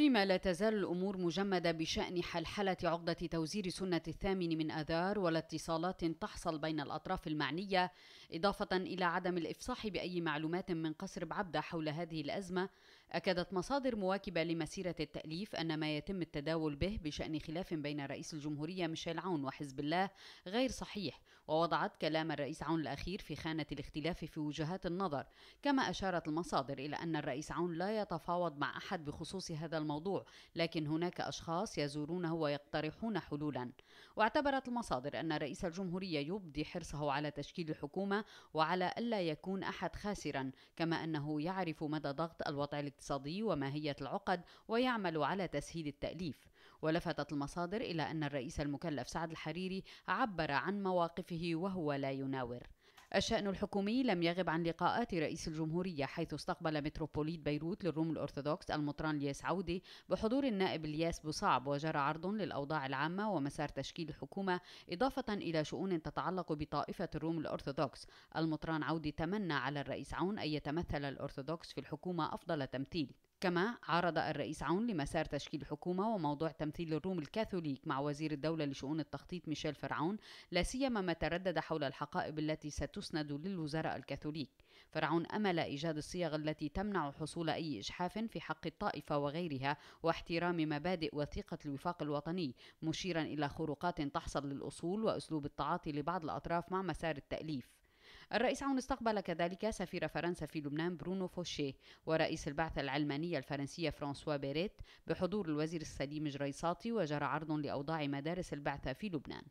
فيما لا تزال الأمور مجمدة بشأن حلحلة عقدة توزير سنة الثامن من آذار ولا اتصالات تحصل بين الأطراف المعنية إضافة إلى عدم الإفصاح بأي معلومات من قصر بعبدة حول هذه الأزمة أكدت مصادر مواكبة لمسيرة التأليف أن ما يتم التداول به بشأن خلاف بين رئيس الجمهورية ميشيل عون وحزب الله غير صحيح ووضعت كلام الرئيس عون الأخير في خانة الاختلاف في وجهات النظر كما أشارت المصادر إلى أن الرئيس عون لا يتفاوض مع أحد بخصوص هذا الموضوع الموضوع لكن هناك أشخاص يزورونه ويقترحون حلولا واعتبرت المصادر أن رئيس الجمهورية يبدي حرصه على تشكيل الحكومة وعلى ألا يكون أحد خاسرا كما أنه يعرف مدى ضغط الوضع الاقتصادي وماهية العقد ويعمل على تسهيل التأليف ولفتت المصادر إلى أن الرئيس المكلف سعد الحريري عبر عن مواقفه وهو لا يناور الشأن الحكومي لم يغب عن لقاءات رئيس الجمهورية حيث استقبل متروبوليت بيروت للروم الأرثوذكس المطران الياس عودي بحضور النائب الياس بصعب وجرى عرض للأوضاع العامة ومسار تشكيل الحكومة إضافة إلى شؤون تتعلق بطائفة الروم الأرثوذكس المطران عودي تمنى على الرئيس عون أن يتمثل الأرثوذكس في الحكومة أفضل تمثيل كما عرض الرئيس عون لمسار تشكيل حكومة وموضوع تمثيل الروم الكاثوليك مع وزير الدولة لشؤون التخطيط ميشيل فرعون لا سيما ما تردد حول الحقائب التي ستسند للوزراء الكاثوليك فرعون أمل إيجاد الصيغ التي تمنع حصول أي إجحاف في حق الطائفة وغيرها واحترام مبادئ وثيقة الوفاق الوطني مشيرا إلى خروقات تحصل للأصول وأسلوب التعاطي لبعض الأطراف مع مسار التأليف الرئيس عون استقبل كذلك سفير فرنسا في لبنان برونو فوشيه ورئيس البعثة العلمانية الفرنسية فرانسوا بيريت بحضور الوزير السليم جريساتي وجرى عرض لأوضاع مدارس البعثة في لبنان